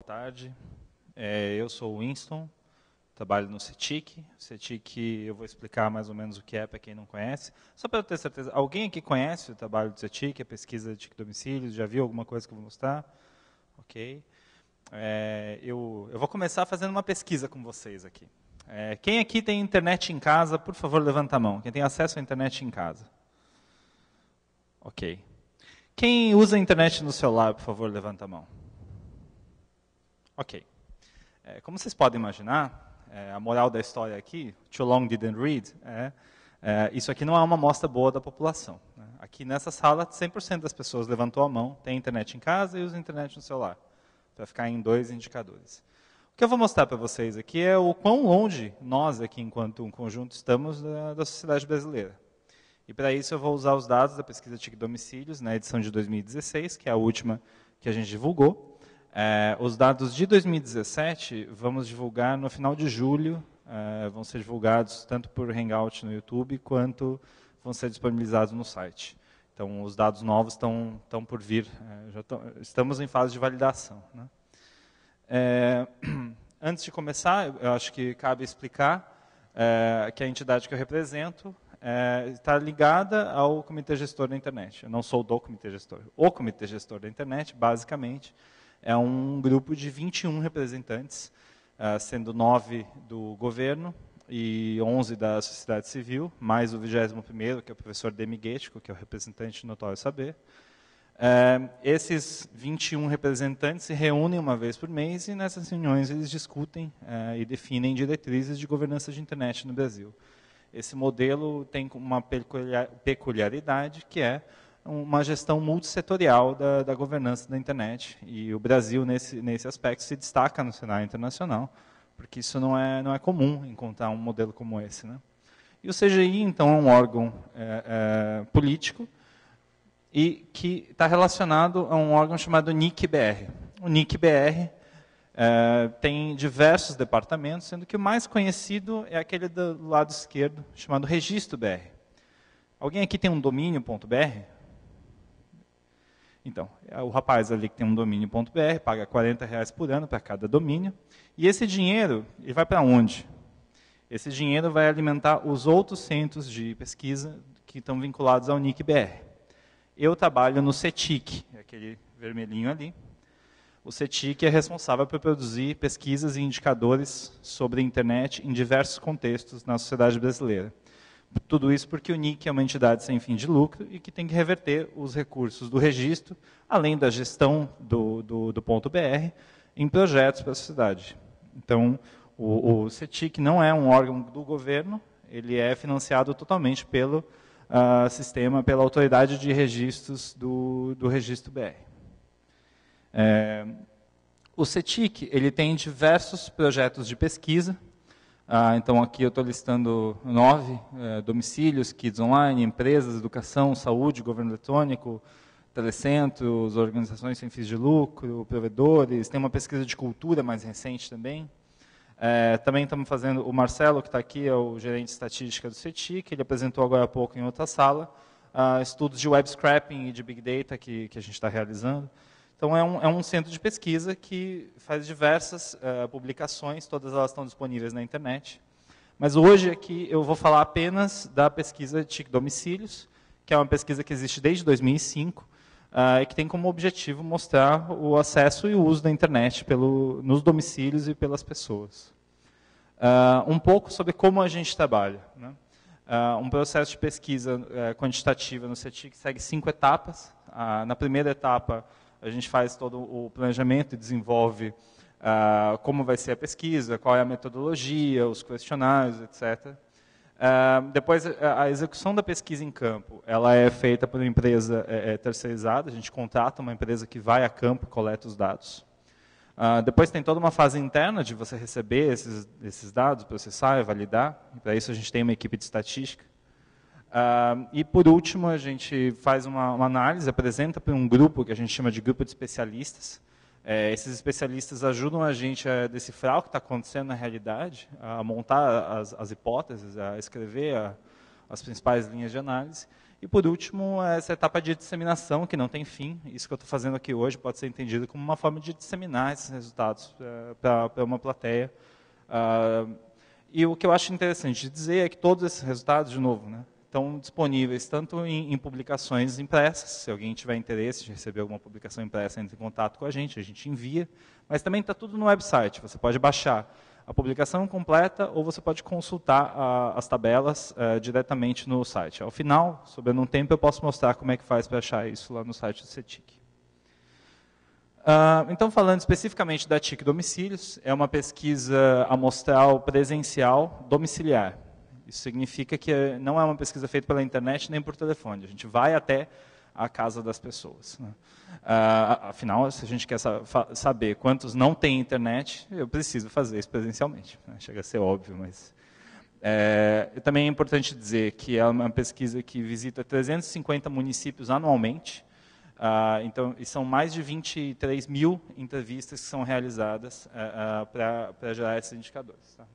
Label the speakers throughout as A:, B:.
A: Boa tarde, é, eu sou o Winston, trabalho no CETIC. CETIC, eu vou explicar mais ou menos o que é para quem não conhece. Só para eu ter certeza, alguém aqui conhece o trabalho do CETIC, a pesquisa de domicílios, já viu alguma coisa que eu vou mostrar? Ok. É, eu, eu, vou começar fazendo uma pesquisa com vocês aqui. É, quem aqui tem internet em casa, por favor, levanta a mão. Quem tem acesso à internet em casa? Ok. Quem usa a internet no celular, por favor, levanta a mão. Ok. É, como vocês podem imaginar, é, a moral da história aqui, too long didn't read, é, é isso aqui não é uma amostra boa da população. Né? Aqui nessa sala, 100% das pessoas levantou a mão, tem internet em casa e usa internet no celular, para ficar em dois indicadores. O que eu vou mostrar para vocês aqui é o quão longe nós aqui, enquanto um conjunto, estamos da, da sociedade brasileira. E para isso eu vou usar os dados da pesquisa TIC Domicílios, na edição de 2016, que é a última que a gente divulgou, é, os dados de 2017 vamos divulgar no final de julho, é, vão ser divulgados tanto por Hangout no YouTube, quanto vão ser disponibilizados no site. Então, os dados novos estão, estão por vir, é, já estamos em fase de validação. Né? É, antes de começar, eu acho que cabe explicar é, que a entidade que eu represento é, está ligada ao Comitê Gestor da Internet. Eu não sou do Comitê Gestor. O Comitê Gestor da Internet, basicamente, é um grupo de 21 representantes, ah, sendo nove do governo e 11 da sociedade civil, mais o 21º, que é o professor Demiguetico, que é o representante do Notório Saber. Uh, esses 21 representantes se reúnem uma vez por mês e nessas reuniões eles discutem uh, e definem diretrizes de governança de internet no Brasil. Esse modelo tem uma peculiaridade que é uma gestão multissetorial da, da, governança da internet. E o Brasil, nesse, nesse aspecto, se destaca no cenário internacional, porque isso não é, não é comum encontrar um modelo como esse. Né? E o CGI, então, é um órgão é, é, político e que está relacionado a um órgão chamado NIC-BR. O NIC-BR é, tem diversos departamentos, sendo que o mais conhecido é aquele do lado esquerdo, chamado Registro BR. Alguém aqui tem um domínio.br? Então, é, o rapaz ali que tem um domínio.br paga 40 reais por ano para cada domínio. E esse dinheiro, ele vai para onde? Esse dinheiro vai alimentar os outros centros de pesquisa que estão vinculados ao NIC-BR. Eu trabalho no CETIC, é aquele vermelhinho ali. O CETIC é responsável por produzir pesquisas e indicadores sobre a internet em diversos contextos na sociedade brasileira. Tudo isso porque o NIC é uma entidade sem fim de lucro e que tem que reverter os recursos do registro, além da gestão do, do, do ponto BR, em projetos para a sociedade. Então, o, o, CETIC não é um órgão do governo, ele é financiado totalmente pelo uh, sistema, pela autoridade de registros do, do registro BR. É, o CETIC ele tem diversos projetos de pesquisa, ah, então aqui eu estou listando nove eh, domicílios, kids online, empresas, educação, saúde, governo eletrônico, telecentros, organizações sem fins de lucro, provedores. Tem uma pesquisa de cultura mais recente também. É, também estamos fazendo, o Marcelo, que está aqui, é o gerente de estatística do CETI, que ele apresentou agora há pouco em outra sala, uh, estudos de web scrapping e de big data que, que a gente está realizando. Então, é um, é um centro de pesquisa que faz diversas uh, publicações, todas elas estão disponíveis na internet. Mas hoje aqui eu vou falar apenas da pesquisa TIC domicílios, que é uma pesquisa que existe desde 2005 uh, eh, e que tem como objetivo mostrar o acesso e o uso da internet pelo, nos domicílios e pelas pessoas. Uh, um pouco sobre como a gente trabalha. Né? Uh, um processo de pesquisa quantitativa no CETIC segue cinco etapas. Ah, na primeira etapa, a gente faz todo o planejamento e desenvolve uh, como vai ser a pesquisa, qual é a metodologia, os questionários, etc. Uh, ah, depois, a, execução da pesquisa em campo, ela é feita por uma empresa é, é, terceirizada, a gente contrata uma empresa que vai a campo e coleta os dados. Uh, depois tem toda uma fase interna de você receber esses, esses dados, processar e validar. Para isso a gente tem uma equipe de estatística Uh, e, por último, a gente faz uma, uma análise, apresenta para um grupo que a gente chama de grupo de especialistas. É, esses especialistas ajudam a gente a decifrar o que está acontecendo na realidade, a montar as, as hipóteses, a escrever a, as principais linhas de análise. E, por último, essa etapa de disseminação, que não tem fim. Isso que eu estou fazendo aqui hoje pode ser entendido como uma forma de disseminar esses resultados é, para uma plateia. Uh, e o que eu acho interessante dizer é que todos esses resultados, de novo, né, estão disponíveis tanto em, em, publicações impressas, se alguém tiver interesse de receber alguma publicação impressa, entre em contato com a gente, a gente envia, mas também está tudo no website, você pode baixar a publicação completa ou você pode consultar a, as tabelas uh, diretamente no site. Ao final, sobrando um tempo, eu posso mostrar como é que faz para achar isso lá no site do CETIC. Uh, então, falando especificamente da TIC Domicílios, é uma pesquisa amostral presencial domiciliar. Isso significa que eh, não é uma pesquisa feita pela internet nem por telefone. A gente vai até a casa das pessoas. Né? Ah, afinal, se a gente quer saber quantos não têm internet, eu preciso fazer isso presencialmente. Né? Chega a ser óbvio, mas... É, também é importante dizer que é uma pesquisa que visita 350 municípios anualmente, ah, então, e são mais de 23 mil entrevistas que são realizadas eh, ah, para gerar esses indicadores. Tá?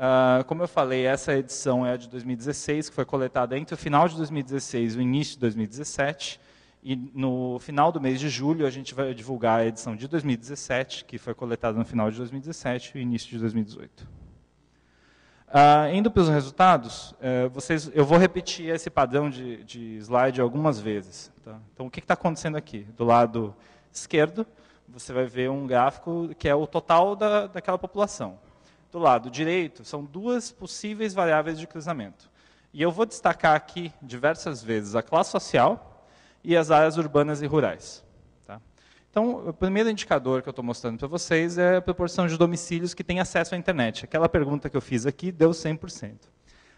A: Uh, como eu falei, essa edição é a de 2016, que foi coletada entre o final de 2016 e o início de 2017. E no final do mês de julho, a gente vai divulgar a edição de 2017, que foi coletada no final de 2017 e início de 2018. Uh, ah, indo para os resultados, uh, vocês, eu vou repetir esse padrão de, de slide algumas vezes. Tá? Então, o que está acontecendo aqui? Do lado esquerdo, você vai ver um gráfico que é o total da, daquela população do lado direito são duas possíveis variáveis de cruzamento. E eu vou destacar aqui diversas vezes a classe social e as áreas urbanas e rurais. Tá? Então, o primeiro indicador que eu estou mostrando para vocês é a proporção de domicílios que têm acesso à internet. Aquela pergunta que eu fiz aqui deu 100%.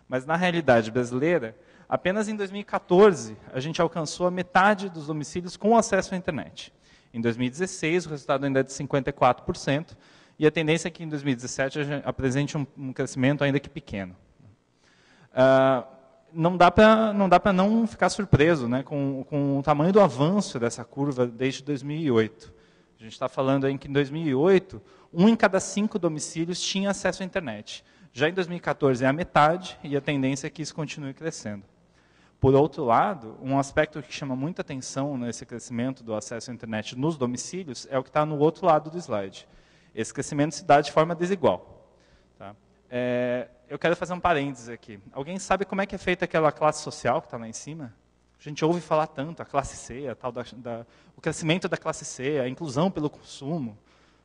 A: Mas, na realidade brasileira, apenas em 2014 a gente alcançou a metade dos domicílios com acesso à internet. Em 2016, o resultado ainda é de 54%, e a tendência é que em 2017 a gente apresente um, um crescimento ainda que pequeno. Ah, não dá para não não ficar surpreso, né, com, com o tamanho do avanço dessa curva desde 2008. A gente está falando em que em 2008 um em cada cinco domicílios tinha acesso à internet. Já em 2014 é a metade e a tendência é que isso continue crescendo. Por outro lado, um aspecto que chama muita atenção nesse crescimento do acesso à internet nos domicílios é o que está no outro lado do slide, esse crescimento se dá de forma desigual. Tá? É, eu quero fazer um parênteses aqui. Alguém sabe como é que é feita aquela classe social que está lá em cima? A gente ouve falar tanto, a classe C, a tal da, da, o crescimento da classe C, a inclusão pelo consumo.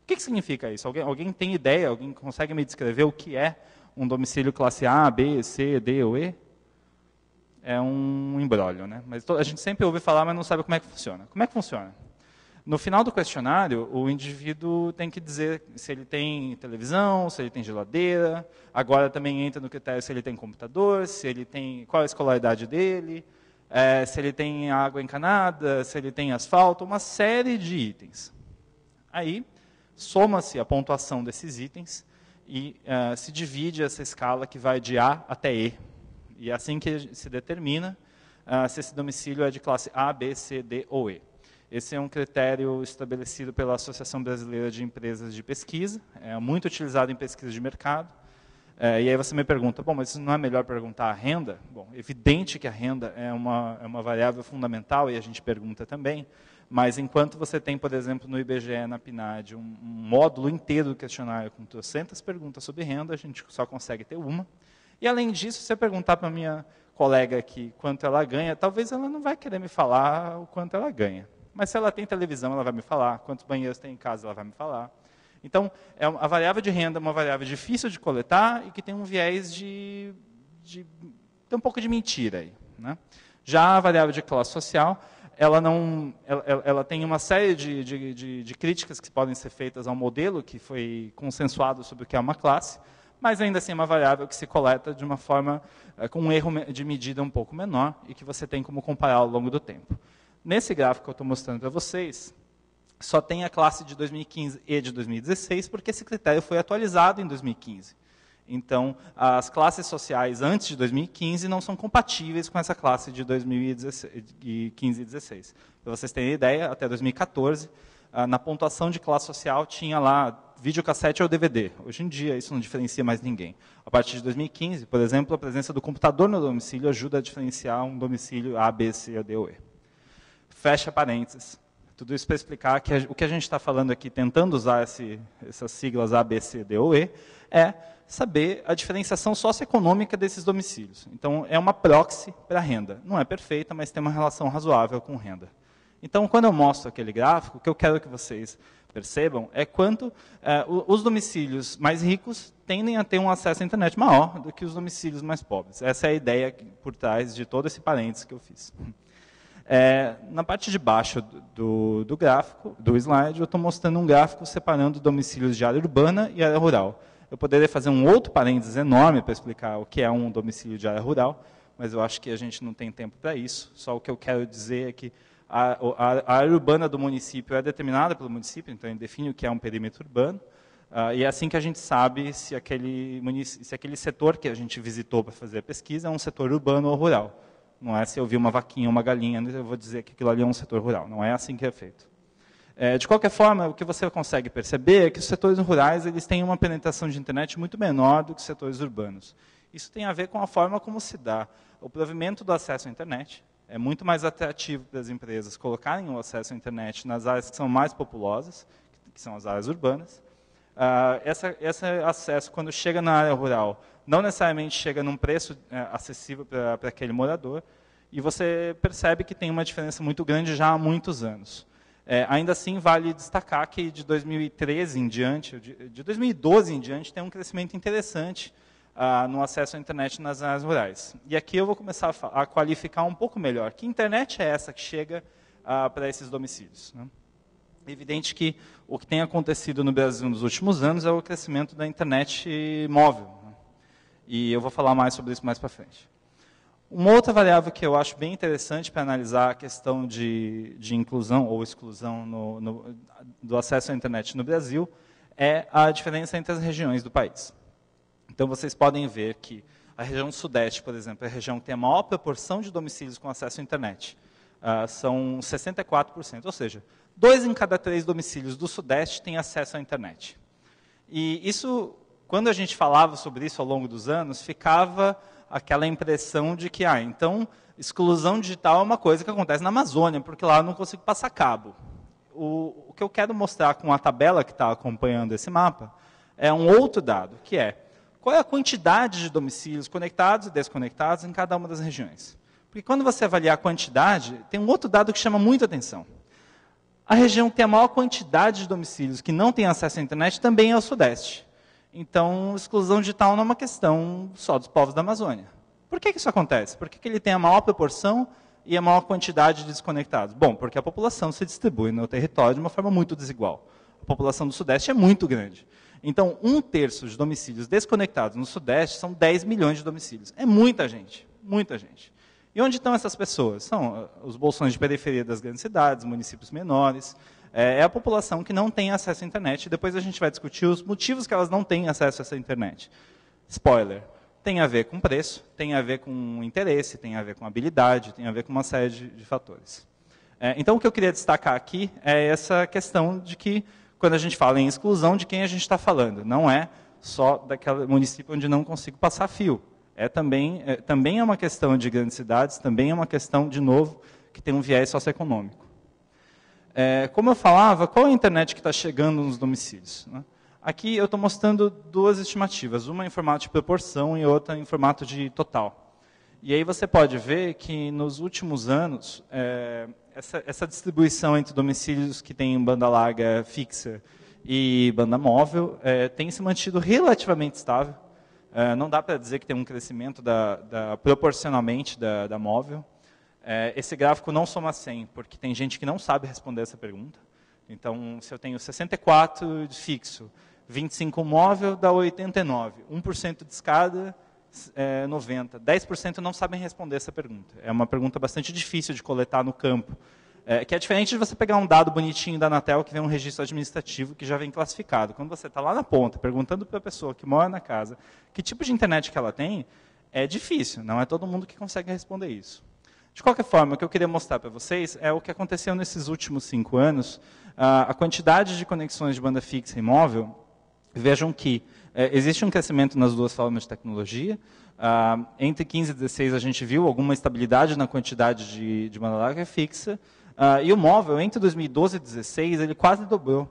A: O que, que significa isso? Alguém, alguém tem ideia? Alguém consegue me descrever o que é um domicílio classe A, B, C, D ou E? É um embrólio, né? Mas a gente sempre ouve falar, mas não sabe como é que funciona. Como é que funciona? No final do questionário, o indivíduo tem que dizer se ele tem televisão, se ele tem geladeira. Agora também entra no critério se ele tem computador, se ele tem qual a escolaridade dele, é, se ele tem água encanada, se ele tem asfalto, uma série de itens. Aí soma-se a pontuação desses itens e uh, se divide essa escala que vai de A até E. E é assim que se determina uh, se esse domicílio é de classe A, B, C, D ou E. Esse é um critério estabelecido pela Associação Brasileira de Empresas de Pesquisa, é muito utilizado em pesquisa de mercado. É, e aí você me pergunta, bom, mas isso não é melhor perguntar a renda? Bom, evidente que a renda é uma, é uma variável fundamental e a gente pergunta também, mas enquanto você tem, por exemplo, no IBGE, na PNAD, um, um módulo inteiro do questionário com 300 perguntas sobre renda, a gente só consegue ter uma. E além disso, se eu perguntar para minha colega aqui quanto ela ganha, talvez ela não vai querer me falar o quanto ela ganha. Mas se ela tem televisão, ela vai me falar. Quantos banheiros tem em casa, ela vai me falar. Então, é a variável de renda é uma variável difícil de coletar e que tem um viés de. de tem um pouco de mentira aí. Né? Já a variável de classe social, ela, não, ela, ela tem uma série de, de, de, de críticas que podem ser feitas ao modelo que foi consensuado sobre o que é uma classe, mas ainda assim é uma variável que se coleta de uma forma, eh, com um erro de medida um pouco menor e que você tem como comparar ao longo do tempo. Nesse gráfico que eu estou mostrando para vocês, só tem a classe de 2015 e de 2016, porque esse critério foi atualizado em 2015. Então, as classes sociais antes de 2015 não são compatíveis com essa classe de 2015 e 2016. Para vocês terem ideia, até 2014, ah, na pontuação de classe social tinha lá videocassete ou DVD. Hoje em dia, isso não diferencia mais ninguém. A partir de 2015, por exemplo, a presença do computador no domicílio ajuda a diferenciar um domicílio A, B, C, D ou E. Fecha parênteses. Tudo isso para explicar que o que a gente está falando aqui, tentando usar esse, essas siglas A, B, C, D ou E, é saber a diferenciação socioeconômica desses domicílios. Então, é uma proxy para renda. Não é perfeita, mas tem uma relação razoável com renda. Então, quando eu mostro aquele gráfico, o que eu quero que vocês percebam é quanto é, os domicílios mais ricos tendem a ter um acesso à internet maior do que os domicílios mais pobres. Essa é a ideia por trás de todo esse parênteses que eu fiz. É, na parte de baixo do, do gráfico, do slide, eu estou mostrando um gráfico separando domicílios de área urbana e área rural. Eu poderia fazer um outro parênteses enorme para explicar o que é um domicílio de área rural, mas eu acho que a gente não tem tempo para isso. Só o que eu quero dizer é que a, a, a área urbana do município é determinada pelo município, então ele define o que é um perímetro urbano, Uh, e é assim que a gente sabe se aquele, se aquele setor que a gente visitou para fazer a pesquisa é um setor urbano ou rural. Não é se eu vi uma vaquinha, uma galinha, eu vou dizer que aquilo ali é um setor rural. Não é assim que é feito. É, de qualquer forma, o que você consegue perceber é que os setores rurais eles têm uma penetração de internet muito menor do que os setores urbanos. Isso tem a ver com a forma como se dá o provimento do acesso à internet. É muito mais atrativo para as empresas colocarem o acesso à internet nas áreas que são mais populosas, que são as áreas urbanas. Ah, essa, esse acesso, quando chega na área rural, não necessariamente chega num preço é, acessível para aquele morador, e você percebe que tem uma diferença muito grande já há muitos anos. É, ainda assim, vale destacar que de 2013 em diante, de 2012 em diante, tem um crescimento interessante ah, no acesso à internet nas áreas rurais. E aqui eu vou começar a, a qualificar um pouco melhor. Que internet é essa que chega ah, para esses domicílios? Né? É evidente que o que tem acontecido no Brasil nos últimos anos é o crescimento da internet móvel. Né? E eu vou falar mais sobre isso mais para frente. Uma outra variável que eu acho bem interessante para analisar a questão de, de inclusão ou exclusão no, no, do acesso à internet no Brasil é a diferença entre as regiões do país. Então, vocês podem ver que a região sudeste, por exemplo, é a região que tem a maior proporção de domicílios com acesso à internet. Uh, são 64%, ou seja, dois em cada três domicílios do sudeste têm acesso à internet. E isso quando a gente falava sobre isso ao longo dos anos, ficava aquela impressão de que, ah, então exclusão digital é uma coisa que acontece na Amazônia, porque lá eu não consigo passar cabo. O, o que eu quero mostrar com a tabela que está acompanhando esse mapa é um outro dado, que é qual é a quantidade de domicílios conectados e desconectados em cada uma das regiões. Porque quando você avaliar a quantidade, tem um outro dado que chama muita atenção. A região que tem a maior quantidade de domicílios que não tem acesso à internet também é o Sudeste. Então, exclusão digital não é uma questão só dos povos da Amazônia. Por que, que isso acontece? Por que, que ele tem a maior proporção e a maior quantidade de desconectados? Bom, porque a população se distribui no território de uma forma muito desigual. A população do Sudeste é muito grande. Então, um terço de domicílios desconectados no Sudeste são 10 milhões de domicílios. É muita gente, muita gente. E onde estão essas pessoas? São ah, os bolsões de periferia das grandes cidades, municípios menores, é, é a população que não tem acesso à internet. Depois a gente vai discutir os motivos que elas não têm acesso a essa internet. Spoiler: tem a ver com preço, tem a ver com interesse, tem a ver com habilidade, tem a ver com uma série de, de fatores. É, então, o que eu queria destacar aqui é essa questão de que, quando a gente fala em exclusão, de quem a gente está falando. Não é só daquele município onde não consigo passar fio. É também, é, também é uma questão de grandes cidades, também é uma questão, de novo, que tem um viés socioeconômico. É, como eu falava, qual é a internet que está chegando nos domicílios? Né? Aqui eu estou mostrando duas estimativas, uma em formato de proporção e outra em formato de total. E aí você pode ver que nos últimos anos, é, essa, essa, distribuição entre domicílios que têm banda larga fixa e banda móvel é, tem se mantido relativamente estável. É, não dá para dizer que tem um crescimento da, da, proporcionalmente da, da móvel. É, esse gráfico não soma 100, porque tem gente que não sabe responder essa pergunta. Então, se eu tenho 64 de fixo, 25 móvel, dá 89. 1% de escada, é, 90. 10% não sabem responder essa pergunta. É uma pergunta bastante difícil de coletar no campo. É, que é diferente de você pegar um dado bonitinho da Anatel, que vem um registro administrativo, que já vem classificado. Quando você está lá na ponta, perguntando para a pessoa que mora na casa, que tipo de internet que ela tem, é difícil. Não é todo mundo que consegue responder isso. De qualquer forma, o que eu queria mostrar para vocês é o que aconteceu nesses últimos cinco anos. A quantidade de conexões de banda fixa e móvel, vejam que é, existe um crescimento nas duas formas de tecnologia. entre 15 e 16 a gente viu alguma estabilidade na quantidade de, de banda larga fixa. e o móvel, entre 2012 e 2016, ele quase dobrou.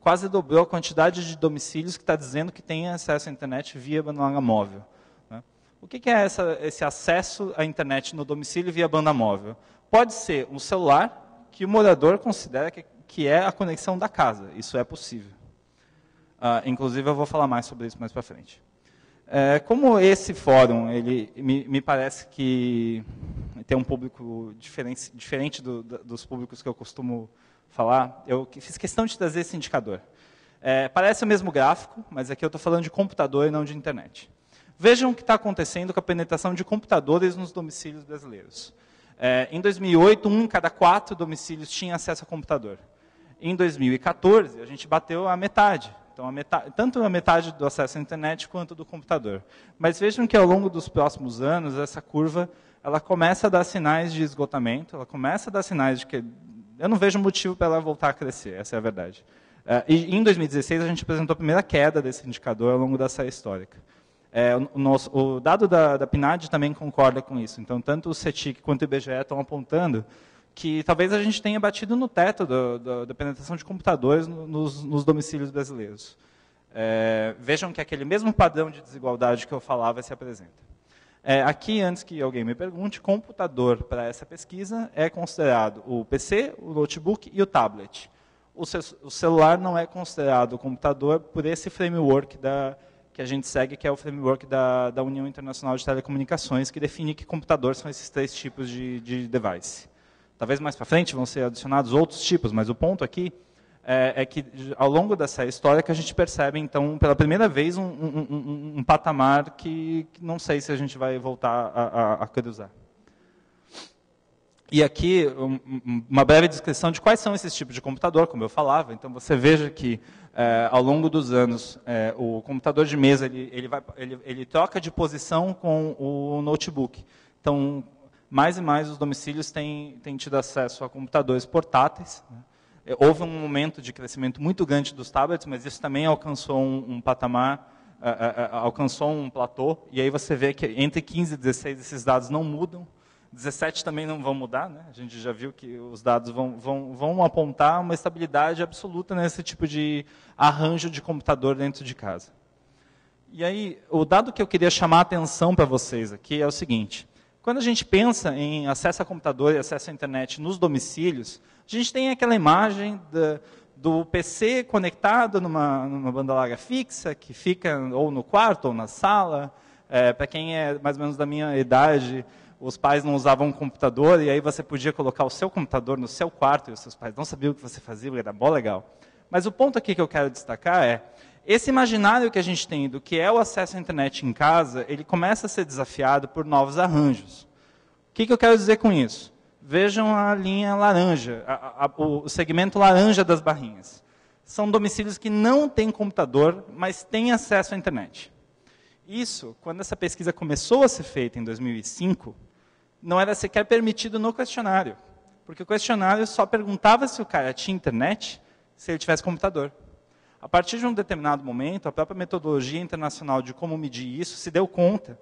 A: Quase dobrou a quantidade de domicílios que está dizendo que tem acesso à internet via banda larga móvel. O que, é essa, esse acesso à internet no domicílio via banda móvel? Pode ser um celular que o morador considera que, que é a conexão da casa. Isso é possível. Ah, inclusive, eu vou falar mais sobre isso mais para frente. É, como esse fórum, ele me, me, parece que tem um público diferente, diferente do, do, dos públicos que eu costumo falar, eu fiz questão de trazer esse indicador. É, parece o mesmo gráfico, mas aqui eu estou falando de computador e não de internet. Vejam o que está acontecendo com a penetração de computadores nos domicílios brasileiros. É, em 2008, um em cada quatro domicílios tinha acesso a computador. Em 2014, a gente bateu a metade. Então, a metade, tanto a metade do acesso à internet quanto do computador. Mas vejam que ao longo dos próximos anos, essa curva ela começa a dar sinais de esgotamento, ela começa a dar sinais de que eu não vejo motivo para ela voltar a crescer, essa é a verdade. É, e em 2016, a gente apresentou a primeira queda desse indicador ao longo da história histórica. É, o, nosso, o, dado da, da, PNAD também concorda com isso. Então, tanto o CETIC quanto o IBGE estão apontando que talvez a gente tenha batido no teto do, do, da penetração de computadores nos, nos domicílios brasileiros. É, vejam que aquele mesmo padrão de desigualdade que eu falava se apresenta. É, aqui, antes que alguém me pergunte, computador para essa pesquisa é considerado o PC, o notebook e o tablet. O, ce o celular não é considerado computador por esse framework da, que a gente segue, que é o framework da, da União Internacional de Telecomunicações, que define que computadores são esses três tipos de, de device. Talvez mais para frente vão ser adicionados outros tipos, mas o ponto aqui é, é, que ao longo dessa história que a gente percebe, então, pela primeira vez, um, um, um, um patamar que, que, não sei se a gente vai voltar a, a, a cruzar. E aqui uma breve descrição de quais são esses tipos de computador, como eu falava. Então você veja que é, ao longo dos anos é, o computador de mesa ele, ele, vai, ele, ele troca de posição com o notebook. Então mais e mais os domicílios têm, têm tido acesso a computadores portáteis. Né. Eh, houve um momento de crescimento muito grande dos tablets, mas isso também alcançou um, um patamar alcançou um platô, e aí você vê que entre 15 e 16 esses dados não mudam. 17 também não vão mudar, né? a gente já viu que os dados vão, vão, vão apontar uma estabilidade absoluta nesse tipo de arranjo de computador dentro de casa. E aí, o dado que eu queria chamar a atenção para vocês aqui é o seguinte. Quando a gente pensa em acesso a computador e acesso à internet nos domicílios, a gente tem aquela imagem da, do PC conectado numa, numa, banda larga fixa, que fica ou no quarto ou na sala. É, para quem é mais ou menos da minha idade, os pais não usavam um computador, e aí você podia colocar o seu computador no seu quarto, e os seus pais não sabiam o que você fazia, era mó legal. Mas o ponto aqui que eu quero destacar é, esse imaginário que a gente tem do que é o acesso à internet em casa, ele começa a ser desafiado por novos arranjos. O que, que eu quero dizer com isso? Vejam a linha laranja, a, a, o segmento laranja das barrinhas. São domicílios que não têm computador, mas têm acesso à internet. Isso, quando essa pesquisa começou a ser feita em 2005, não era sequer permitido no questionário. Porque o questionário só perguntava se o cara tinha internet se ele tivesse computador. A partir de um determinado momento, a própria metodologia internacional de como medir isso se deu conta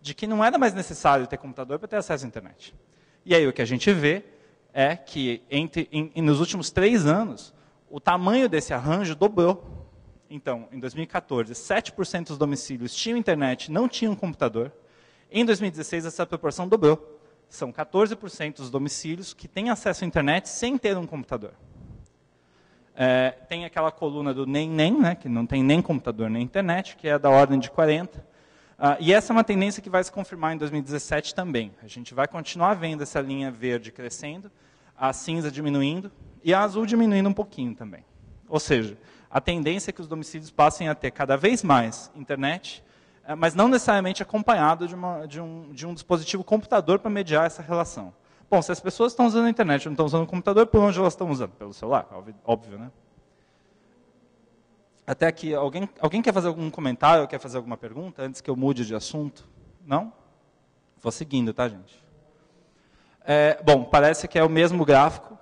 A: de que não era mais necessário ter computador para ter acesso à internet. E aí o que a gente vê é que entre, em, nos últimos três anos, o tamanho desse arranjo dobrou. Então, em 2014, 7% dos domicílios tinham internet, não tinham computador. Em 2016, essa proporção dobrou são 14% dos domicílios que têm acesso à internet sem ter um computador. É, tem aquela coluna do nem nem, né, que não tem nem computador nem internet, que é da ordem de 40. Ah, e essa é uma tendência que vai se confirmar em 2017 também. A gente vai continuar vendo essa linha verde crescendo, a cinza diminuindo e a azul diminuindo um pouquinho também. Ou seja, a tendência é que os domicílios passem a ter cada vez mais internet é, mas não necessariamente acompanhado de, uma, de, um, de um dispositivo computador para mediar essa relação. Bom, se as pessoas estão usando a internet não estão usando o computador, por onde elas estão usando? Pelo celular, óbvio, né? Até aqui, alguém, alguém quer fazer algum comentário, quer fazer alguma pergunta antes que eu mude de assunto? Não? Vou seguindo, tá, gente? É, bom, parece que é o mesmo gráfico,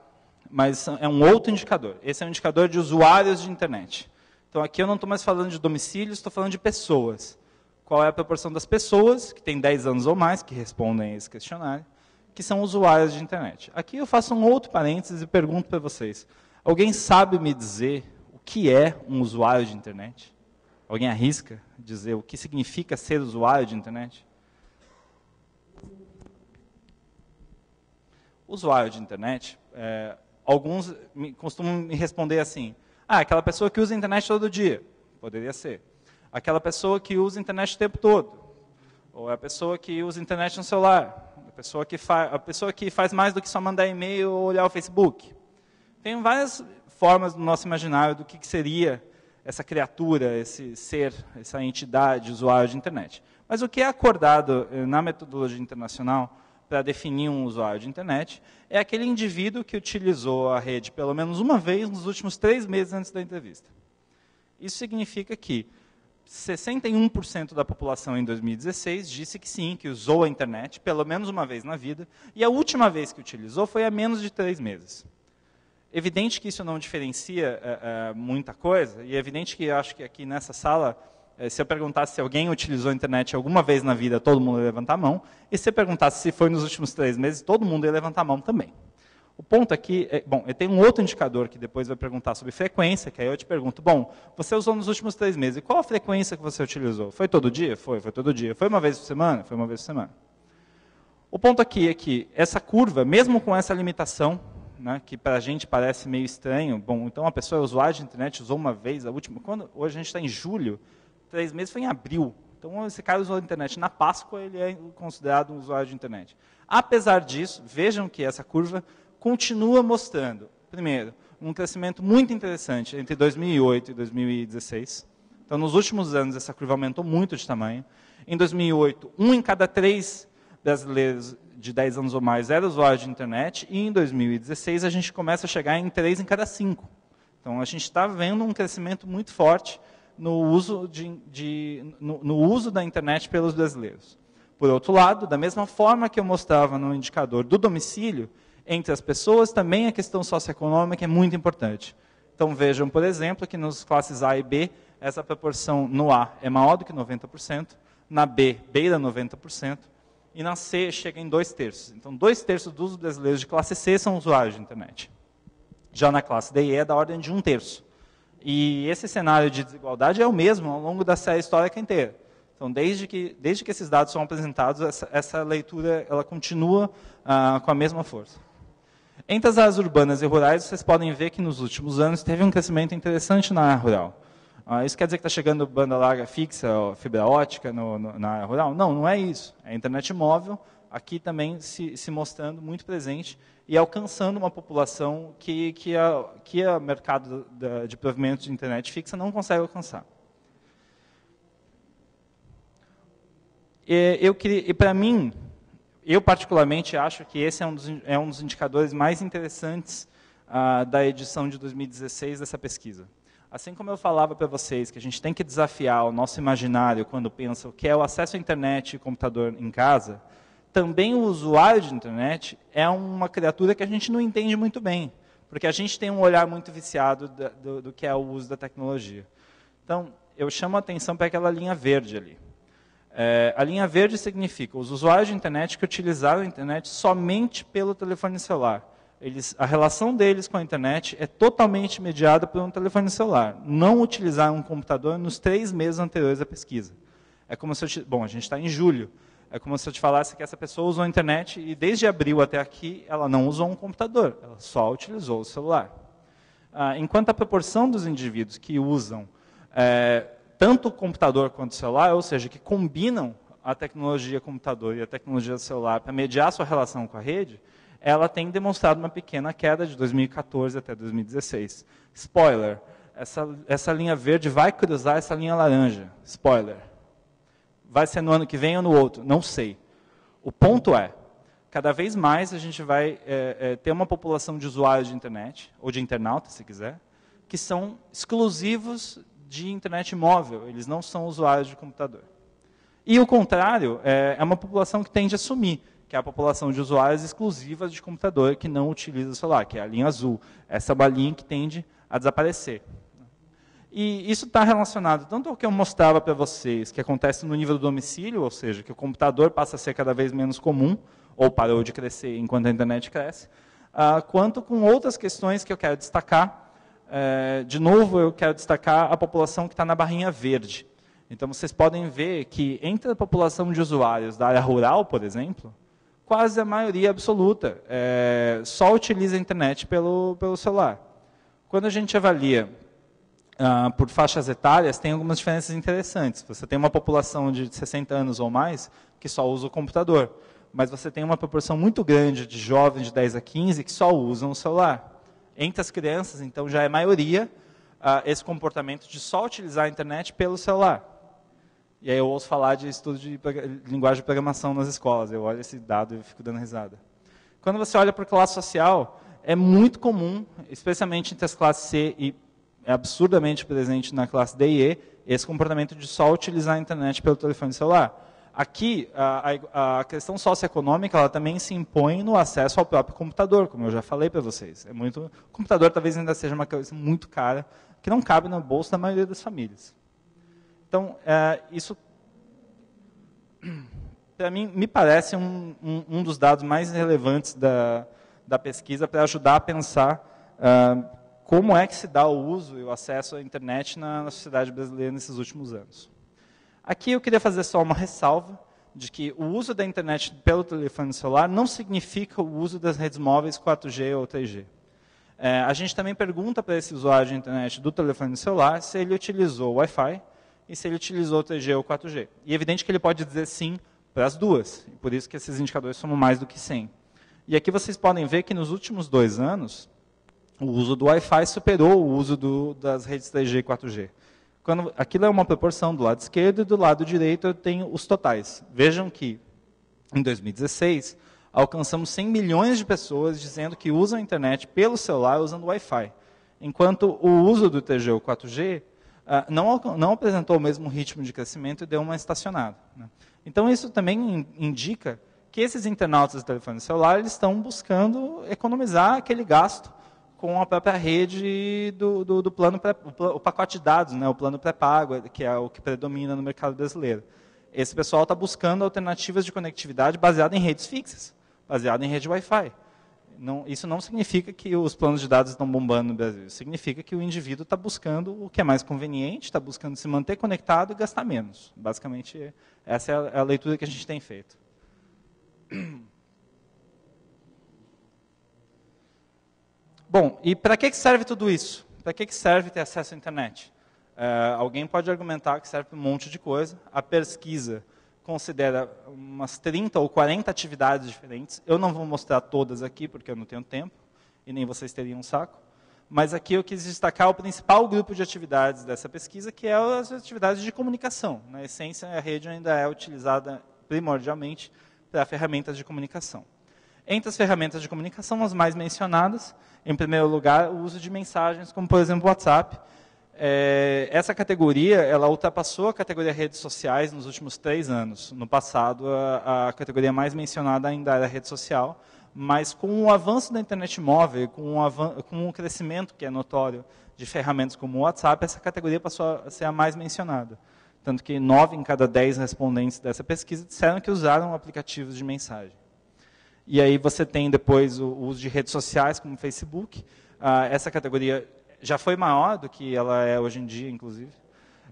A: mas é um outro indicador. Esse é um indicador de usuários de internet. Então aqui eu não estou mais falando de domicílios, estou falando de pessoas qual é a proporção das pessoas que têm 10 anos ou mais, que respondem a esse questionário, que são usuários de internet. Aqui eu faço um outro parênteses e pergunto para vocês: alguém sabe me dizer o que é um usuário de internet? Alguém arrisca dizer o que significa ser usuário de internet? Usuário de internet, é, alguns me, costumam me responder assim: ah, aquela pessoa que usa a internet todo dia. Poderia ser aquela pessoa que usa internet o tempo todo, ou é a pessoa que usa internet no celular, a pessoa que, a pessoa que faz mais do que só mandar e-mail ou olhar o Facebook. Tem várias formas no nosso imaginário do que, que seria essa criatura, esse ser, essa entidade, usuário de internet. Mas o que é acordado eh, na metodologia internacional para definir um usuário de internet é aquele indivíduo que utilizou a rede pelo menos uma vez nos últimos três meses antes da entrevista. Isso significa que 61% da população em 2016 disse que sim, que usou a internet pelo menos uma vez na vida, e a última vez que utilizou foi há menos de três meses. Evidente que isso não diferencia eh, eh, muita coisa, e é evidente que acho que aqui nessa sala, eh, se eu perguntasse se alguém utilizou a internet alguma vez na vida, todo mundo ia levantar a mão, e se eu perguntasse se foi nos últimos três meses, todo mundo ia levantar a mão também. O ponto aqui, é, bom, eu tenho um outro indicador que depois vai perguntar sobre frequência, que aí eu te pergunto, bom, você usou nos últimos três meses, qual a frequência que você utilizou? Foi todo dia? Foi, foi todo dia. Foi uma vez por semana? Foi uma vez por semana. O ponto aqui é que essa curva, mesmo com essa limitação, né, que para a gente parece meio estranho, bom, então a pessoa é usuária de internet, usou uma vez, a última, quando, hoje a gente está em julho, três meses foi em abril, então, esse cara usou a internet na Páscoa, ele é considerado um usuário de internet. Apesar disso, vejam que essa curva continua mostrando, primeiro, um crescimento muito interessante entre 2008 e 2016. Então, nos últimos anos, essa curva aumentou muito de tamanho. Em 2008, um em cada três brasileiros de 10 anos ou mais era usuário de internet, e em 2016 a gente começa a chegar em três em cada cinco. Então, a gente está vendo um crescimento muito forte no uso, de, de, no, no uso da internet pelos brasileiros. Por outro lado, da mesma forma que eu mostrava no indicador do domicílio, entre as pessoas, também a questão socioeconômica é muito importante. Então vejam, por exemplo, que nos classes A e B, essa proporção no A é maior do que 90%, na B beira 90%, e na C chega em dois terços. Então, dois terços dos brasileiros de classe C são usuários de internet. Já na classe D e E é da ordem de um terço. E esse cenário de desigualdade é o mesmo ao longo da série histórica inteira. Então, desde que, desde que esses dados são apresentados, essa, essa leitura ela continua ah, com a mesma força. Entre as áreas urbanas e rurais, vocês podem ver que nos últimos anos teve um crescimento interessante na área rural. Ah, isso quer dizer que está chegando banda larga fixa, fibra ótica no, no, na área rural? Não, não é isso. É a internet móvel aqui também se, se mostrando muito presente e alcançando uma população que, que, a, que a mercado de provimento de internet fixa não consegue alcançar. E, eu e para mim, eu, particularmente, acho que esse é um dos, é um dos indicadores mais interessantes ah, da edição de 2016 dessa pesquisa. Assim como eu falava para vocês que a gente tem que desafiar o nosso imaginário quando pensa o que é o acesso à internet e computador em casa, também o usuário de internet é uma criatura que a gente não entende muito bem, porque a gente tem um olhar muito viciado do, do que é o uso da tecnologia. Então, eu chamo a atenção para aquela linha verde ali. É, a linha verde significa os usuários de internet que utilizaram a internet somente pelo telefone celular. Eles, a relação deles com a internet é totalmente mediada por um telefone celular. Não utilizaram um computador nos três meses anteriores à pesquisa. É como se eu te, bom, a gente está em julho. É como se eu te falasse que essa pessoa usou a internet e desde abril até aqui ela não usou um computador, ela só utilizou o celular. Ah, enquanto a proporção dos indivíduos que usam é, tanto o computador quanto o celular, ou seja, que combinam a tecnologia computador e a tecnologia celular para mediar sua relação com a rede, ela tem demonstrado uma pequena queda de 2014 até 2016. Spoiler, essa, essa linha verde vai cruzar essa linha laranja. Spoiler. Vai ser no ano que vem ou no outro? Não sei. O ponto é, cada vez mais a gente vai é, é, ter uma população de usuários de internet, ou de internautas, se quiser, que são exclusivos de internet móvel, eles não são usuários de computador. E o contrário é, é uma população que tende a sumir, que é a população de usuários exclusivas de computador que não utiliza o celular, que é a linha azul, essa balinha que tende a desaparecer. E isso está relacionado tanto ao que eu mostrava para vocês, que acontece no nível do domicílio, ou seja, que o computador passa a ser cada vez menos comum, ou parou de crescer enquanto a internet cresce, uh, quanto com outras questões que eu quero destacar, é, de novo, eu quero destacar a população que está na barrinha verde. Então, vocês podem ver que entre a população de usuários da área rural, por exemplo, quase a maioria absoluta é, só utiliza a internet pelo, pelo celular. Quando a gente avalia ah, por faixas etárias, tem algumas diferenças interessantes. Você tem uma população de 60 anos ou mais que só usa o computador, mas você tem uma proporção muito grande de jovens de 10 a 15 que só usam o celular entre as crianças, então já é maioria, uh, esse comportamento de só utilizar a internet pelo celular. E aí eu ouço falar de estudo de linguagem de programação nas escolas, eu olho esse dado e fico dando risada. Quando você olha para a classe social, é muito comum, especialmente entre as classes C e é absurdamente presente na classe D e E, esse comportamento de só utilizar a internet pelo telefone celular. Aqui, a, a, questão socioeconômica ela também se impõe no acesso ao próprio computador, como eu já falei para vocês. É muito, o computador talvez ainda seja uma coisa muito cara, que não cabe no bolso da maioria das famílias. Então, é, isso, para mim, me parece um, um, um, dos dados mais relevantes da, da pesquisa para ajudar a pensar é, como é que se dá o uso e o acesso à internet na, na sociedade brasileira nesses últimos anos. Aqui eu queria fazer só uma ressalva de que o uso da internet pelo telefone celular não significa o uso das redes móveis 4G ou 3G. É, a gente também pergunta para esse usuário de internet do telefone celular se ele utilizou o Wi-Fi e se ele utilizou 3G ou 4G. E é evidente que ele pode dizer sim para as duas, e por isso que esses indicadores somam mais do que 100. E aqui vocês podem ver que nos últimos dois anos, o uso do Wi-Fi superou o uso do, das redes 3G e 4G. Quando, aquilo é uma proporção do lado esquerdo e do lado direito eu tenho os totais. Vejam que em 2016 alcançamos 100 milhões de pessoas dizendo que usam a internet pelo celular usando Wi-Fi, enquanto o uso do TG 4G ah, não, não, apresentou o mesmo ritmo de crescimento e deu uma estacionada. Né? Então isso também in, indica que esses internautas de telefone celular eles estão buscando economizar aquele gasto com a própria rede do, do, do plano pré, o pacote de dados, né, o plano pré-pago, que é o que predomina no mercado brasileiro. Esse pessoal está buscando alternativas de conectividade baseada em redes fixas, baseada em rede Wi-Fi. Não, isso não significa que os planos de dados estão bombando no Brasil. Significa que o indivíduo está buscando o que é mais conveniente, está buscando se manter conectado e gastar menos. Basicamente, essa é a, é a leitura que a gente tem feito. Bom, e para que, serve tudo isso? Para que, que serve ter acesso à internet? É, alguém pode argumentar que serve para um monte de coisa. A pesquisa considera umas 30 ou 40 atividades diferentes. Eu não vou mostrar todas aqui, porque eu não tenho tempo, e nem vocês teriam um saco. Mas aqui eu quis destacar o principal grupo de atividades dessa pesquisa, que é as atividades de comunicação. Na essência, a rede ainda é utilizada primordialmente para ferramentas de comunicação. Entre as ferramentas de comunicação, as mais mencionadas, em primeiro lugar, o uso de mensagens, como por exemplo o WhatsApp. É, essa categoria, ela ultrapassou a categoria redes sociais nos últimos três anos. No passado, a, a categoria mais mencionada ainda era a rede social, mas com o avanço da internet móvel, com o, com o crescimento que é notório de ferramentas como o WhatsApp, essa categoria passou a ser a mais mencionada. Tanto que nove em cada dez respondentes dessa pesquisa disseram que usaram aplicativos de mensagem. E aí você tem depois o, uso de redes sociais como Facebook. Ah, essa categoria já foi maior do que ela é hoje em dia, inclusive.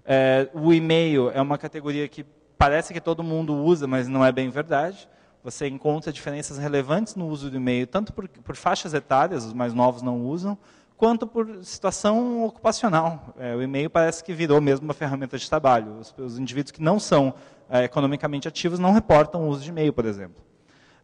A: É, o e-mail é uma categoria que parece que todo mundo usa, mas não é bem verdade. Você encontra diferenças relevantes no uso do e-mail, tanto por, por faixas etárias, os mais novos não usam, quanto por situação ocupacional. É, o e-mail parece que virou mesmo uma ferramenta de trabalho. Os, os indivíduos que não são é, economicamente ativos não reportam o uso de e-mail, por exemplo.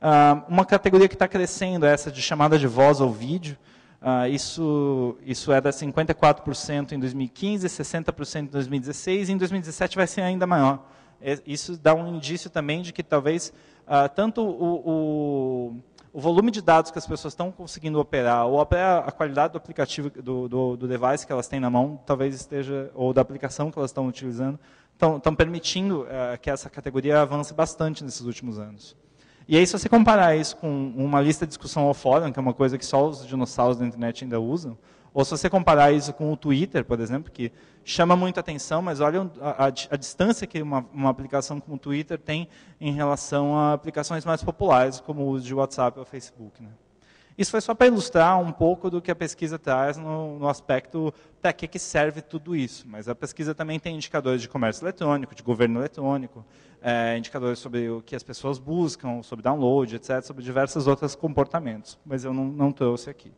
A: Uh, uma categoria que está crescendo é essa de chamada de voz ou vídeo. Uh, isso, isso era é 54% em 2015, 60% em 2016, e em 2017 vai ser ainda maior. É, isso dá um indício também de que talvez uh, tanto o, o, o, volume de dados que as pessoas estão conseguindo operar, ou até a qualidade do aplicativo, do, do, do device que elas têm na mão, talvez esteja, ou da aplicação que elas estão utilizando, estão permitindo eh, que essa categoria avance bastante nesses últimos anos. E aí, se você comparar isso com uma lista de discussão ao fórum, que é uma coisa que só os dinossauros da internet ainda usam, ou se você comparar isso com o Twitter, por exemplo, que chama muita atenção, mas olha a, a, a distância que uma, uma, aplicação como o Twitter tem em relação a aplicações mais populares, como o uso de WhatsApp ou Facebook. Né? Isso foi só para ilustrar um pouco do que a pesquisa traz no, no aspecto para que, que serve tudo isso. Mas a pesquisa também tem indicadores de comércio eletrônico, de governo eletrônico, é, indicadores sobre o que as pessoas buscam, sobre download, etc., sobre diversos outros comportamentos. Mas eu não, não trouxe aqui.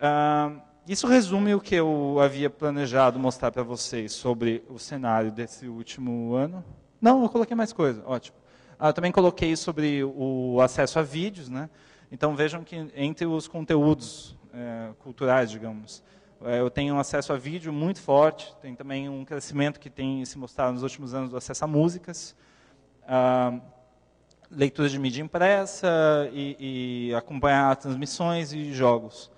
A: Ah, isso resume o que eu havia planejado mostrar para vocês sobre o cenário desse último ano. Não, eu coloquei mais coisa, ótimo. Ah, também coloquei sobre o acesso a vídeos, né? Então vejam que entre os conteúdos é, culturais, digamos, é, eu tenho acesso a vídeo muito forte, tem também um crescimento que tem se mostrado nos últimos anos do acesso a músicas, a leituras de mídia impressa e, e acompanhar transmissões e jogos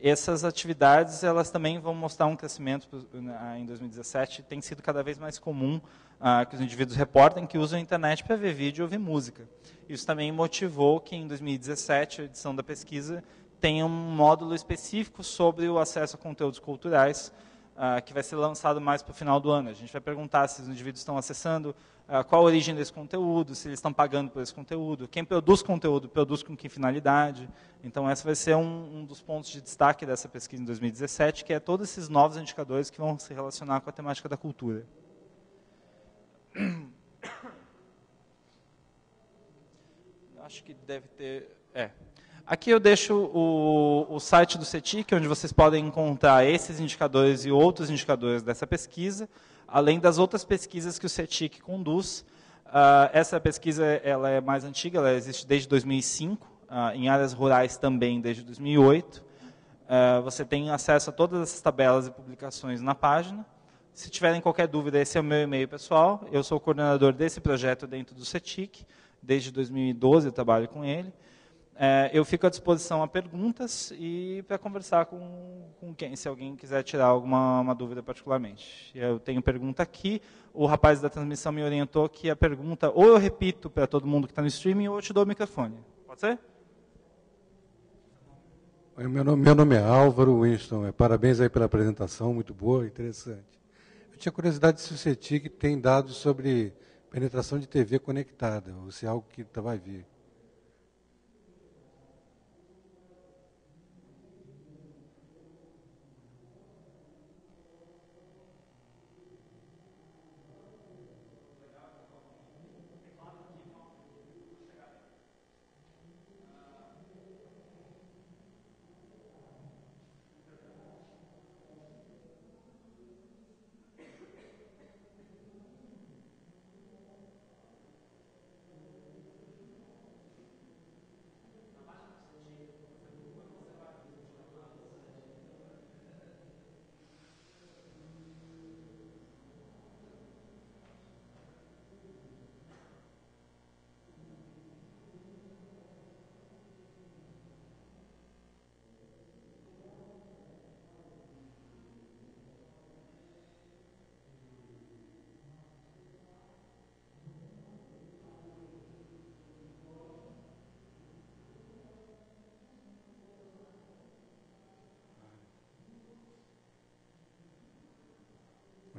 A: essas atividades elas também vão mostrar um crescimento né, em 2017. Tem sido cada vez mais comum ah, que os indivíduos reportem que usam a internet para ver vídeo e ouvir música. Isso também motivou que em 2017 a edição da pesquisa tenha um módulo específico sobre o acesso a conteúdos culturais, ah, que vai ser lançado mais para o final do ano. A gente vai perguntar se os indivíduos estão acessando ah, qual a origem desse conteúdo, se eles estão pagando por esse conteúdo, quem produz conteúdo, produz com que finalidade. Então, esse vai ser um, um, dos pontos de destaque dessa pesquisa em 2017, que é todos esses novos indicadores que vão se relacionar com a temática da cultura. Acho que deve ter... É. Aqui eu deixo o, o site do CETIC, onde vocês podem encontrar esses indicadores e outros indicadores dessa pesquisa além das outras pesquisas que o CETIC conduz. Uh, essa pesquisa ela é mais antiga, ela existe desde 2005, uh, ah, em áreas rurais também desde 2008. Uh, ah, você tem acesso a todas essas tabelas e publicações na página. Se tiverem qualquer dúvida, esse é o meu e-mail pessoal. Eu sou o coordenador desse projeto dentro do CETIC. Desde 2012 eu trabalho com ele. É, eu fico à disposição a perguntas e para conversar com, com quem, se alguém quiser tirar alguma dúvida particularmente. Eu tenho pergunta aqui, o rapaz da transmissão me orientou que a pergunta, ou eu repito para todo mundo que está no streaming, ou eu te dou o microfone. Pode ser? Meu nome, meu nome é Álvaro Winston. É, parabéns aí pela apresentação, muito boa, interessante. Eu tinha curiosidade se o CETIC tem dados sobre penetração de TV conectada, ou se é algo que tá, vai vir.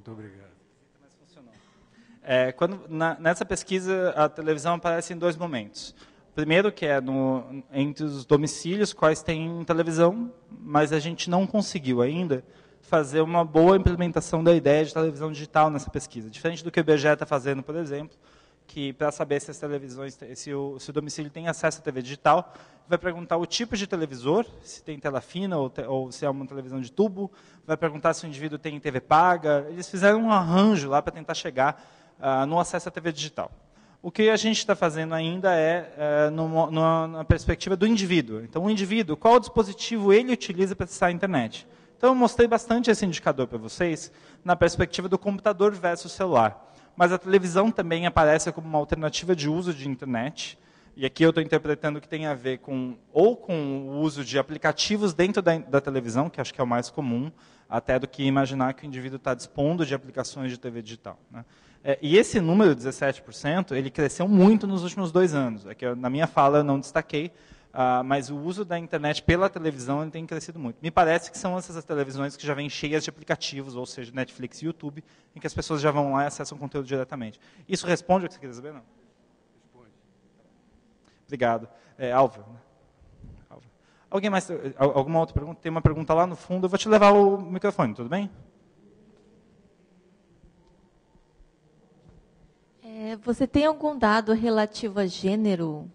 A: Muito obrigado. É, quando, na, nessa pesquisa, a televisão aparece em dois momentos. Primeiro, que é no, entre os domicílios quais tem televisão, mas a gente não conseguiu ainda fazer uma boa implementação da ideia de televisão digital nessa pesquisa. Diferente do que o IBGE está fazendo, por exemplo, que para saber se as televisões, se o, se o, domicílio tem acesso à TV digital, vai perguntar o tipo de televisor, se tem tela fina ou, te, ou, se é uma televisão de tubo, vai perguntar se o indivíduo tem TV paga. Eles fizeram um arranjo lá para tentar chegar uh, no acesso à TV digital. O que a gente está fazendo ainda é uh, na perspectiva do indivíduo. Então, o indivíduo, qual dispositivo ele utiliza para acessar a internet? Então, eu mostrei bastante esse indicador para vocês na perspectiva do computador versus celular mas a televisão também aparece como uma alternativa de uso de internet. E aqui eu estou interpretando que tem a ver com ou com o uso de aplicativos dentro da, da televisão, que acho que é o mais comum, até do que imaginar que o indivíduo está dispondo de aplicações de TV digital. Né? É, e esse número, 17%, ele cresceu muito nos últimos dois anos. É que eu, na minha fala eu não destaquei, ah, mas o uso da internet pela televisão tem crescido muito. Me parece que são essas televisões que já vêm cheias de aplicativos, ou seja, Netflix e YouTube, em que as pessoas já vão lá e acessam o conteúdo diretamente. Isso responde o que você queria saber, não? Responde. Obrigado. É, Né? Alguém mais? Eh, alguma outra pergunta? Tem uma pergunta lá no fundo. Eu vou te levar o microfone, tudo bem? É, você tem algum dado relativo a gênero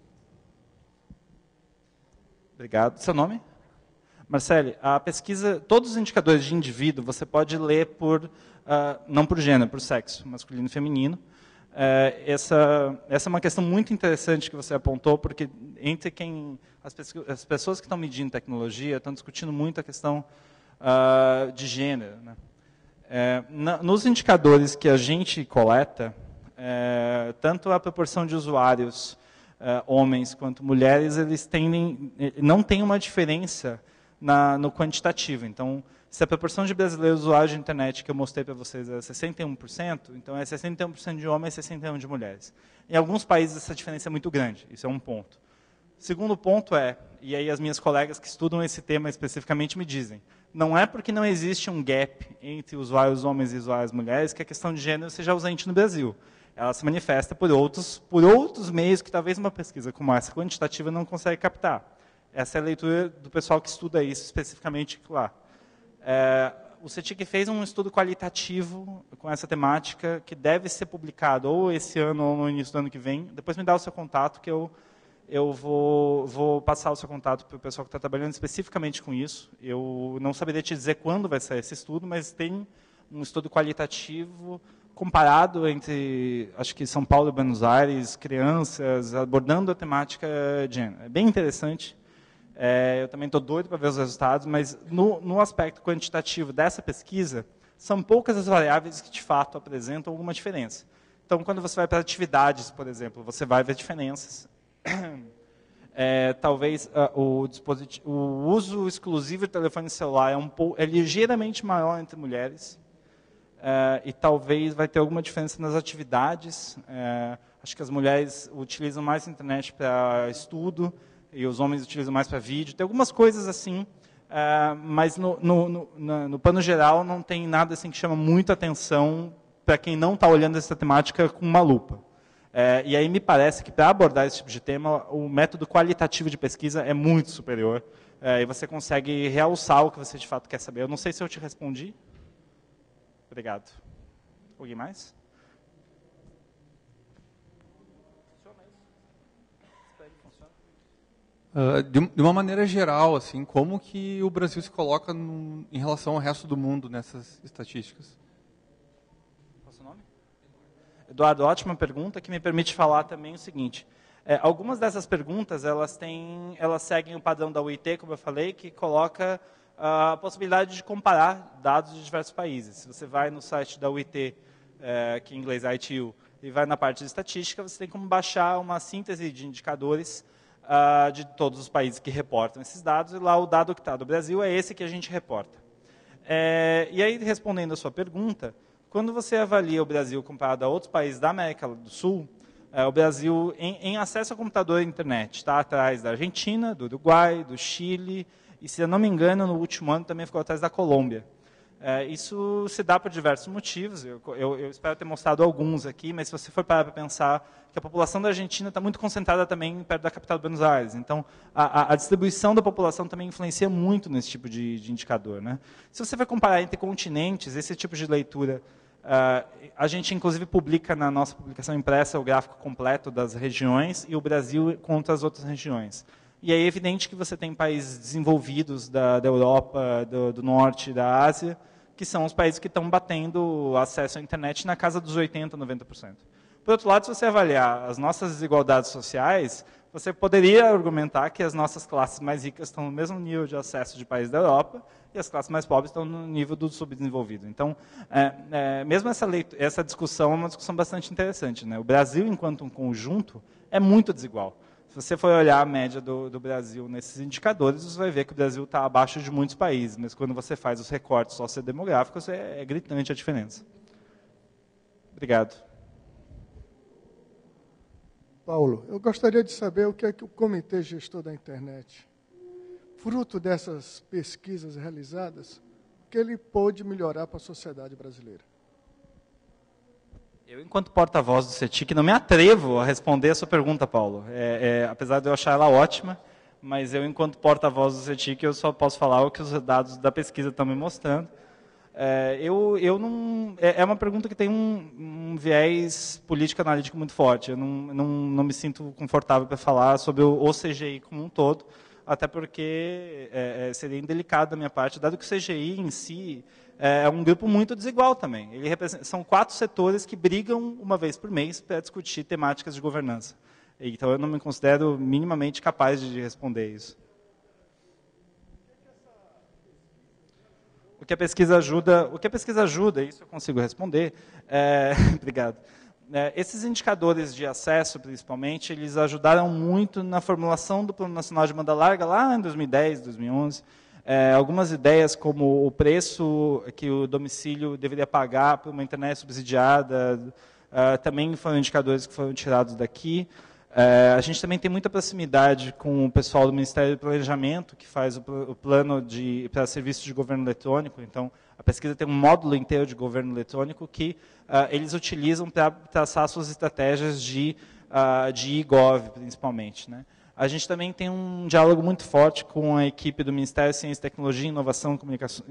A: Obrigado. Seu nome? Marcele, a pesquisa, todos os indicadores de indivíduo você pode ler por, uh, não por gênero, por sexo, masculino e feminino. Uh, essa, essa é uma questão muito interessante que você apontou, porque entre quem as, as pessoas que estão medindo tecnologia estão discutindo muito a questão uh, de gênero. Né? É, na, nos indicadores que a gente coleta, é, tanto a proporção de usuários eh, homens quanto mulheres, eles tendem, eh, não tem uma diferença na, no quantitativo. Então, se a proporção de brasileiros usuários de internet que eu mostrei para vocês é 61%, então é 61% de homens e 61% de mulheres. Em alguns países essa diferença é muito grande, isso é um ponto. Segundo ponto é, e aí as minhas colegas que estudam esse tema especificamente me dizem, não é porque não existe um gap entre usuários homens e usuários mulheres, que a questão de gênero seja ausente no Brasil. Ela se manifesta por outros, por outros meios que talvez uma pesquisa como essa quantitativa não consegue captar. Essa é a leitura do pessoal que estuda isso especificamente lá. É, o CETIC fez um estudo qualitativo com essa temática que deve ser publicado ou esse ano ou no início do ano que vem. Depois me dá o seu contato que eu eu vou, vou passar o seu contato para o pessoal que está trabalhando especificamente com isso. Eu não saberia te dizer quando vai sair esse estudo, mas tem um estudo qualitativo comparado entre, acho que São Paulo e Buenos Aires, crianças, abordando a temática gênero. É bem interessante. É, eu também estou doido para ver os resultados, mas no, no aspecto quantitativo dessa pesquisa, são poucas as variáveis que de fato apresentam alguma diferença. Então, quando você vai para atividades, por exemplo, você vai ver diferenças é, talvez uh, o, o, uso exclusivo do telefone celular é, um é ligeiramente maior entre mulheres. Uh, e talvez vai ter alguma diferença nas atividades. Uh, acho que as mulheres utilizam mais a internet para estudo e os homens utilizam mais para vídeo. Tem algumas coisas assim, eh, mas no, no, no, no, pano geral não tem nada assim que chama muita atenção para quem não está olhando essa temática com uma lupa. É, e aí me parece que para abordar esse tipo de tema, o método qualitativo de pesquisa é muito superior. É, e você consegue realçar o que você de fato quer saber. Eu não sei se eu te respondi. Obrigado. Alguém mais? Uh, de, de, uma maneira geral, assim, como que o Brasil se coloca no, em relação ao resto do mundo nessas estatísticas? Eduardo, ótima pergunta que me permite falar também o seguinte. É, algumas dessas perguntas elas têm, elas seguem o padrão da UIT, como eu falei, que coloca ah, a possibilidade de comparar dados de diversos países. Se você vai no site da UIT, é, que em inglês é ITU, e vai na parte de estatística, você tem como baixar uma síntese de indicadores uh, de todos os países que reportam esses dados, e lá o dado que está do Brasil é esse que a gente reporta. É, e aí, respondendo a sua pergunta, quando você avalia o Brasil comparado a outros países da América do Sul, é, o Brasil, em, em, acesso ao computador e internet, está atrás da Argentina, do Uruguai, do Chile, e, se eu não me engano, no último ano também ficou atrás da Colômbia. É, isso se dá por diversos motivos, eu, eu, eu, espero ter mostrado alguns aqui, mas se você for parar para pensar que a população da Argentina está muito concentrada também perto da capital de Buenos Aires, então a, a, a distribuição da população também influencia muito nesse tipo de, de indicador. Né? Se você for comparar entre continentes, esse tipo de leitura Uh, a gente, inclusive, publica na nossa publicação impressa o gráfico completo das regiões e o Brasil contra as outras regiões. E é evidente que você tem países desenvolvidos da, da Europa, do, do, norte, da Ásia, que são os países que estão batendo acesso à internet na casa dos 80%, 90%. Por outro lado, se você avaliar as nossas desigualdades sociais, você poderia argumentar que as nossas classes mais ricas estão no mesmo nível de acesso de países da Europa, e as classes mais pobres estão no nível do subdesenvolvido. Então, é, é, mesmo essa, leito, essa discussão é uma discussão bastante interessante. Né? O Brasil, enquanto um conjunto, é muito desigual. Se você for olhar a média do, do, Brasil nesses indicadores, você vai ver que o Brasil está abaixo de muitos países, mas quando você faz os recortes sociodemográficos, é, é gritante a diferença. Obrigado. Paulo, eu gostaria de saber o que é que o Comitê Gestor da Internet fruto dessas pesquisas realizadas, que ele pôde melhorar para a sociedade brasileira? Eu, enquanto porta-voz do CETIC, não me atrevo a responder sua pergunta, Paulo. É, é, apesar de eu achar ela ótima, mas eu, enquanto porta-voz do CETIC, eu só posso falar o que os dados da pesquisa estão me mostrando. É, eu, eu não, é, é uma pergunta que tem um, um viés político-analítico muito forte. Eu não, não, não me sinto confortável para falar sobre o, o CGI como um todo, até porque é, é, seria indelicado da minha parte, dado que o CGI em si é, é um grupo muito desigual também. são quatro setores que brigam uma vez por mês para discutir temáticas de governança. Então, eu não me considero minimamente capaz de responder isso. O que a pesquisa ajuda, o que a pesquisa ajuda, isso eu consigo responder. É, obrigado é, esses indicadores de acesso, principalmente, eles ajudaram muito na formulação do Plano Nacional de Banda Larga lá em 2010, 2011. É, algumas ideias como o preço que o domicílio deveria pagar por uma internet subsidiada, é, também foram indicadores que foram tirados daqui. É, a gente também tem muita proximidade com o pessoal do Ministério do Planejamento, que faz o, o plano para serviços de governo eletrônico. Então, a pesquisa tem um módulo inteiro de governo eletrônico que uh, eles utilizam para traçar suas estratégias de, uh, de e-gov, principalmente. Né? A gente também tem um diálogo muito forte com a equipe do Ministério de Ciência, Tecnologia, Inovação, Comunicação,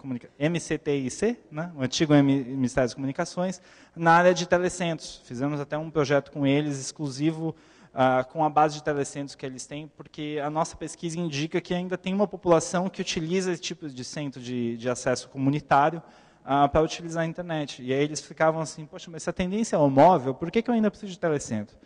A: Comunica MCTIC, né? o antigo Ministério das Comunicações, na área de telecentros. Fizemos até um projeto com eles, exclusivo uh, com a base de telecentros que eles têm, porque a nossa pesquisa indica que ainda tem uma população que utiliza esse tipo de centro de, de acesso comunitário, Uh, para utilizar a internet. E aí eles ficavam assim, poxa, mas se a tendência é o móvel, por que, que eu ainda preciso de telecentro?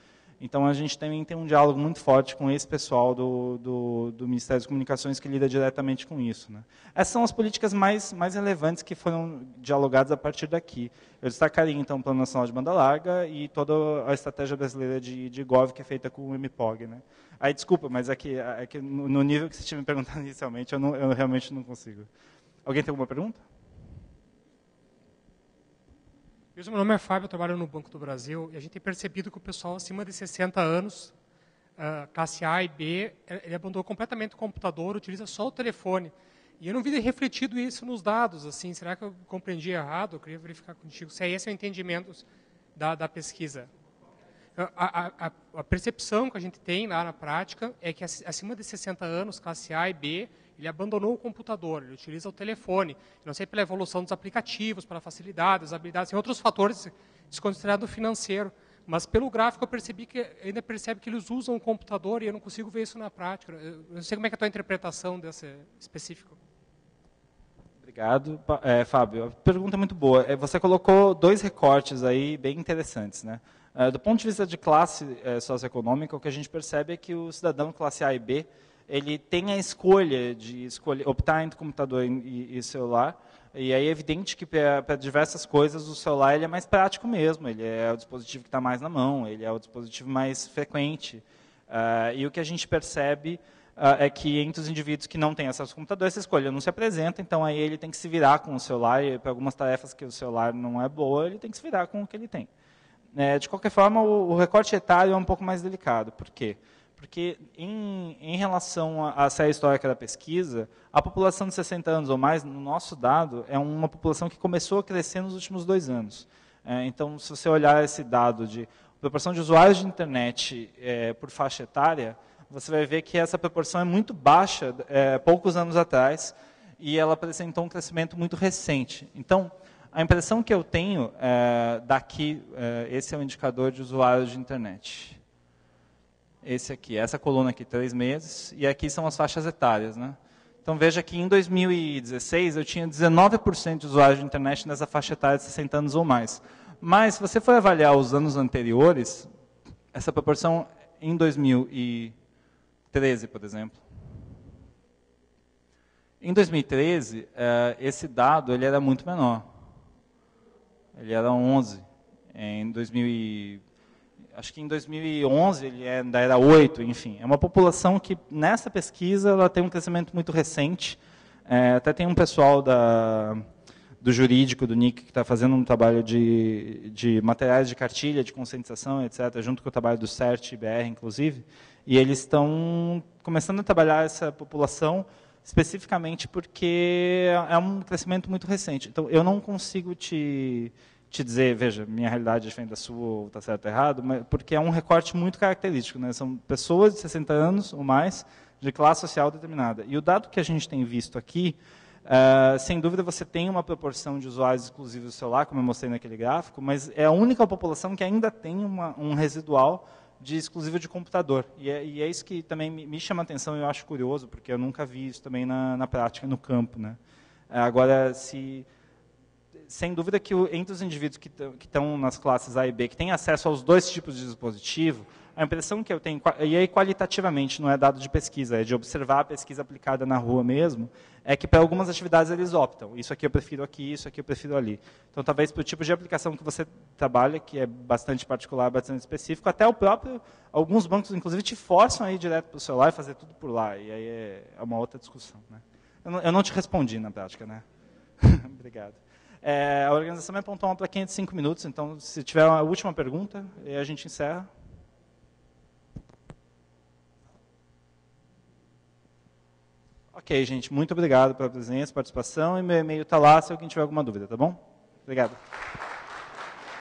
A: Então a gente também tem um diálogo muito forte com esse pessoal do, do, do Ministério das Comunicações que lida diretamente com isso. Né? Essas são as políticas mais, mais relevantes que foram dialogadas a partir daqui. Eu destacaria então o Plano Nacional de Banda Larga e toda a estratégia brasileira de, de GOV que é feita com o MPOG. Né? Aí desculpa, mas é que, é que no nível que você tinha me perguntado inicialmente, eu, não, eu realmente não consigo. Alguém tem alguma pergunta? Meu nome é Fábio, eu trabalho no Banco do Brasil e a gente tem percebido que o pessoal acima de 60 anos, uh, classe A e B, eh, ele abandonou completamente o computador, utiliza só o telefone. E eu não vi refletido isso nos dados. assim. Será que eu compreendi errado? Eu queria verificar contigo se é esse o entendimento da, da pesquisa. Então, a, a, a, percepção que a gente tem lá na prática é que acima de 60 anos, classe A e B, ele abandonou o computador, ele utiliza o telefone, não sei pela evolução dos aplicativos, pela facilidade, as habilidades, tem outros fatores desconsiderado financeiro, mas pelo gráfico eu percebi que ainda percebe que eles usam o computador e eu não consigo ver isso na prática. Eu não sei como é que é a tua interpretação desse específico. Obrigado, é, Fábio. A pergunta é muito boa. É, você colocou dois recortes aí bem interessantes, né? É, do ponto de vista de classe é, socioeconômica, o que a gente percebe é que o cidadão classe A e B ele tem a escolha de escolher, optar entre computador e, e celular. E aí é evidente que para diversas coisas o celular ele é mais prático mesmo, ele é o dispositivo que está mais na mão, ele é o dispositivo mais frequente. Uh, e o que a gente percebe uh, é que entre os indivíduos que não têm acesso ao computador, essa escolha não se apresenta, então aí ele tem que se virar com o celular, e para algumas tarefas que o celular não é boa, ele tem que se virar com o que ele tem. É, de qualquer forma, o, o recorte etário é um pouco mais delicado. Por quê? Porque porque, em, em relação à série histórica da pesquisa, a população de 60 anos ou mais, no nosso dado, é uma população que começou a crescer nos últimos dois anos. É, então, se você olhar esse dado de proporção de usuários de internet é, por faixa etária, você vai ver que essa proporção é muito baixa é, poucos anos atrás e ela apresentou um crescimento muito recente. Então, a impressão que eu tenho é, daqui, é, esse é o indicador de usuários de internet esse aqui, essa coluna aqui, três meses, e aqui são as faixas etárias. Né? Então veja que em 2016 eu tinha 19% de usuários de internet nessa faixa etária de 60 anos ou mais. Mas se você for avaliar os anos anteriores, essa proporção em 2013, por exemplo. Em 2013, eh, esse dado ele era muito menor. Ele era 11. Em 2000 acho que em 2011 ele é, ainda era 8, enfim. É uma população que, nessa pesquisa, ela tem um crescimento muito recente. É, até tem um pessoal da, do jurídico, do NIC, que está fazendo um trabalho de, de materiais de cartilha, de conscientização, etc., junto com o trabalho do CERT e BR, inclusive. E eles estão começando a trabalhar essa população especificamente porque é um crescimento muito recente. Então, eu não consigo te te dizer, veja, minha realidade é diferente da sua, ou está certo ou errado, mas, porque é um recorte muito característico. Né? São pessoas de 60 anos ou mais, de classe social determinada. E o dado que a gente tem visto aqui, uh, sem dúvida você tem uma proporção de usuários exclusivos do celular, como eu mostrei naquele gráfico, mas é a única população que ainda tem uma, um residual de exclusivo de computador. E é, e é isso que também me, me chama a atenção e eu acho curioso, porque eu nunca vi isso também na, na prática, no campo. Né? Eh, agora, se sem dúvida que entre os indivíduos que estão nas classes A e B, que têm acesso aos dois tipos de dispositivo, a impressão que eu tenho, e aí qualitativamente, não é dado de pesquisa, é de observar a pesquisa aplicada na rua mesmo, é que para algumas atividades eles optam. Isso aqui eu prefiro aqui, isso aqui eu prefiro ali. Então, talvez para o tipo de aplicação que você trabalha, que é bastante particular, bastante específico, até o próprio, alguns bancos, inclusive, te forçam a ir direto para o celular e fazer tudo por lá. E aí é, é uma outra discussão. Né? Eu, não, eu não te respondi na prática, né? Obrigado. É, a organização me é apontou uma plaquinha de cinco minutos, então se tiver uma última pergunta, a gente encerra. Ok, gente, muito obrigado pela presença, participação, e meu e-mail está lá se alguém tiver alguma dúvida, tá bom? Obrigado.